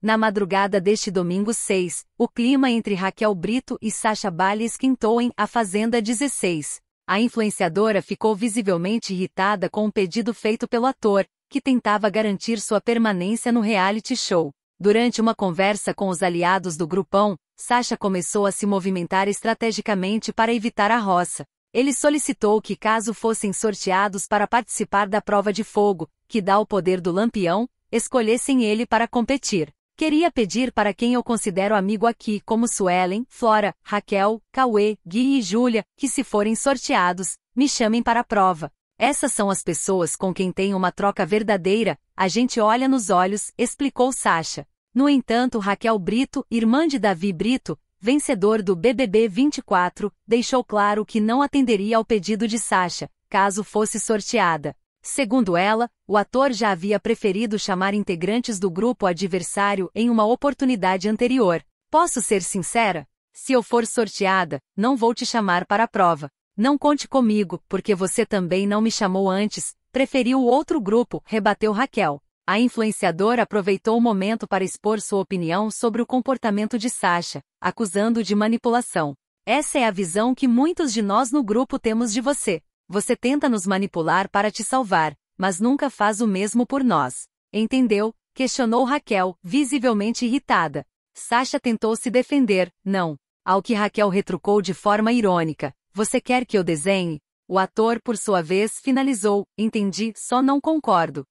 Na madrugada deste domingo 6, o clima entre Raquel Brito e Sasha Bales esquentou em A Fazenda 16. A influenciadora ficou visivelmente irritada com o um pedido feito pelo ator, que tentava garantir sua permanência no reality show. Durante uma conversa com os aliados do grupão, Sasha começou a se movimentar estrategicamente para evitar a roça. Ele solicitou que caso fossem sorteados para participar da prova de fogo, que dá o poder do lampião, escolhessem ele para competir. Queria pedir para quem eu considero amigo aqui, como Suelen, Flora, Raquel, Cauê, Gui e Júlia, que se forem sorteados, me chamem para a prova. Essas são as pessoas com quem tem uma troca verdadeira, a gente olha nos olhos, explicou Sasha. No entanto, Raquel Brito, irmã de Davi Brito, vencedor do BBB 24, deixou claro que não atenderia ao pedido de Sasha, caso fosse sorteada. Segundo ela, o ator já havia preferido chamar integrantes do grupo adversário em uma oportunidade anterior. Posso ser sincera? Se eu for sorteada, não vou te chamar para a prova. Não conte comigo, porque você também não me chamou antes, preferiu outro grupo, rebateu Raquel. A influenciadora aproveitou o momento para expor sua opinião sobre o comportamento de Sasha, acusando-o de manipulação. Essa é a visão que muitos de nós no grupo temos de você. Você tenta nos manipular para te salvar, mas nunca faz o mesmo por nós. Entendeu? Questionou Raquel, visivelmente irritada. Sasha tentou se defender, não. Ao que Raquel retrucou de forma irônica: Você quer que eu desenhe? O ator, por sua vez, finalizou: Entendi, só não concordo.